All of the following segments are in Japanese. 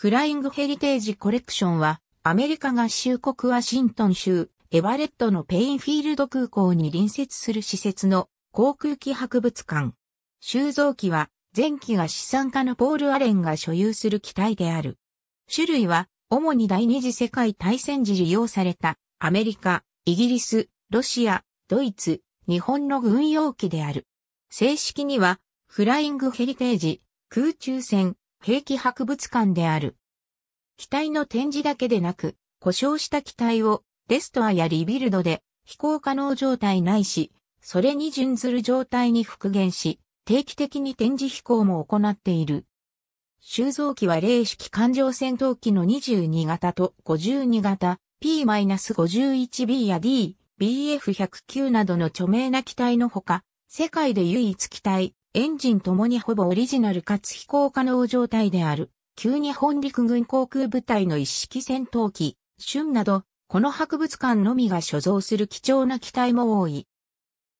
フライングヘリテージコレクションは、アメリカ合衆国ワシントン州、エバレットのペインフィールド空港に隣接する施設の航空機博物館。収蔵機は、前期が資産家のポール・アレンが所有する機体である。種類は、主に第二次世界大戦時利用された、アメリカ、イギリス、ロシア、ドイツ、日本の軍用機である。正式には、フライングヘリテージ、空中戦、兵器博物館である。機体の展示だけでなく、故障した機体をデストアやリビルドで飛行可能状態ないし、それに準ずる状態に復元し、定期的に展示飛行も行っている。収蔵機は零式艦上戦闘機の22型と52型 P-51B や D、BF109 などの著名な機体のほか、世界で唯一機体エンジンともにほぼオリジナルかつ飛行可能状態である、旧日本陸軍航空部隊の一式戦闘機、春など、この博物館のみが所蔵する貴重な機体も多い。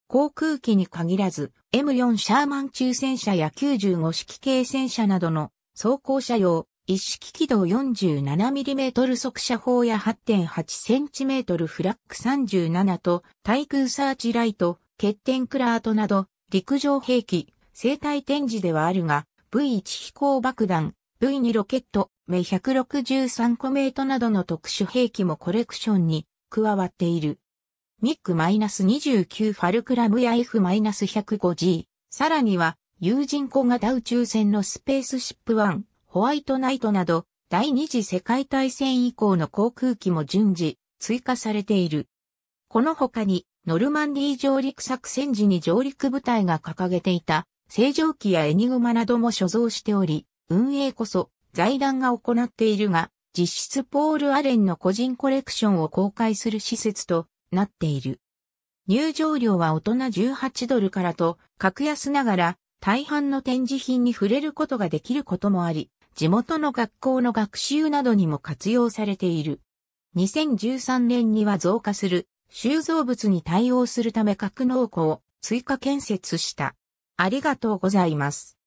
航空機に限らず、M4 シャーマン中戦車や95式軽戦車などの装甲車用、一式軌道 47mm 速射砲や 8.8cm フラック37と、対空サーチライト、欠点クラートなど、陸上兵器、生体展示ではあるが、V1 飛行爆弾、V2 ロケット、目163コメートなどの特殊兵器もコレクションに加わっている。ミック -29 ファルクラムや F-105G、さらには、有人小型宇宙船のスペースシップ1、ホワイトナイトなど、第二次世界大戦以降の航空機も順次、追加されている。この他に、ノルマンディー上陸作戦時に上陸部隊が掲げていた正常期やエニグマなども所蔵しており、運営こそ財団が行っているが、実質ポール・アレンの個人コレクションを公開する施設となっている。入場料は大人18ドルからと、格安ながら大半の展示品に触れることができることもあり、地元の学校の学習などにも活用されている。2013年には増加する収蔵物に対応するため格納庫を追加建設した。ありがとうございます。